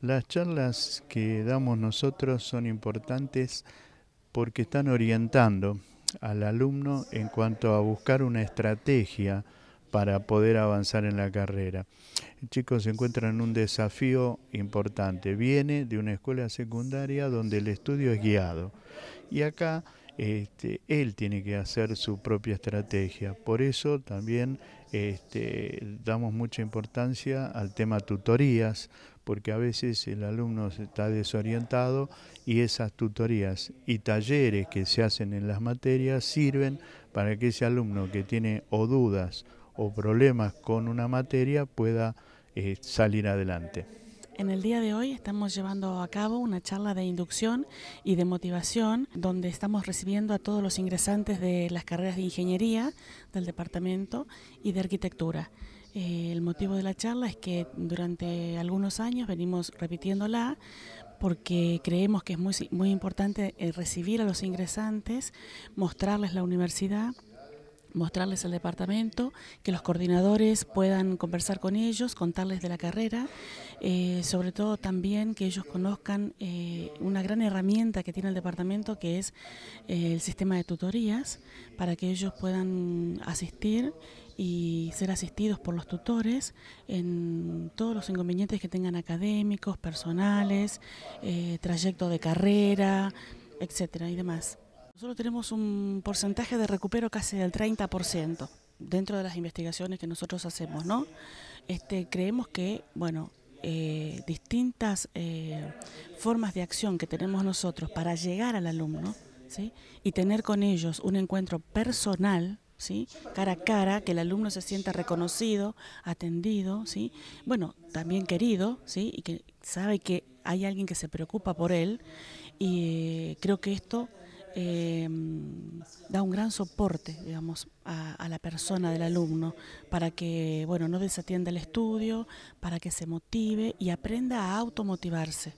Las charlas que damos nosotros son importantes porque están orientando al alumno en cuanto a buscar una estrategia para poder avanzar en la carrera. El chico se encuentra en un desafío importante. Viene de una escuela secundaria donde el estudio es guiado. Y acá este, él tiene que hacer su propia estrategia. Por eso también este, damos mucha importancia al tema tutorías, porque a veces el alumno está desorientado y esas tutorías y talleres que se hacen en las materias sirven para que ese alumno que tiene o dudas o problemas con una materia pueda eh, salir adelante. En el día de hoy estamos llevando a cabo una charla de inducción y de motivación donde estamos recibiendo a todos los ingresantes de las carreras de ingeniería del departamento y de arquitectura. Eh, el motivo de la charla es que durante algunos años venimos repitiéndola porque creemos que es muy, muy importante eh, recibir a los ingresantes, mostrarles la universidad mostrarles el departamento, que los coordinadores puedan conversar con ellos, contarles de la carrera eh, sobre todo también que ellos conozcan eh, una gran herramienta que tiene el departamento que es eh, el sistema de tutorías para que ellos puedan asistir y ser asistidos por los tutores en todos los inconvenientes que tengan académicos, personales, trayecto de carrera, etcétera y demás. Nosotros tenemos un porcentaje de recupero casi del 30% dentro de las investigaciones que nosotros hacemos, ¿no? Este, creemos que, bueno, eh, distintas eh, formas de acción que tenemos nosotros para llegar al alumno y tener con ellos un encuentro personal, ¿sí? cara a cara, que el alumno se sienta reconocido, atendido, ¿sí? bueno, también querido, ¿sí? y que sabe que hay alguien que se preocupa por él. Y eh, creo que esto eh, da un gran soporte, digamos, a, a, la persona del alumno para que, bueno, no desatienda el estudio, para que se motive y aprenda a automotivarse.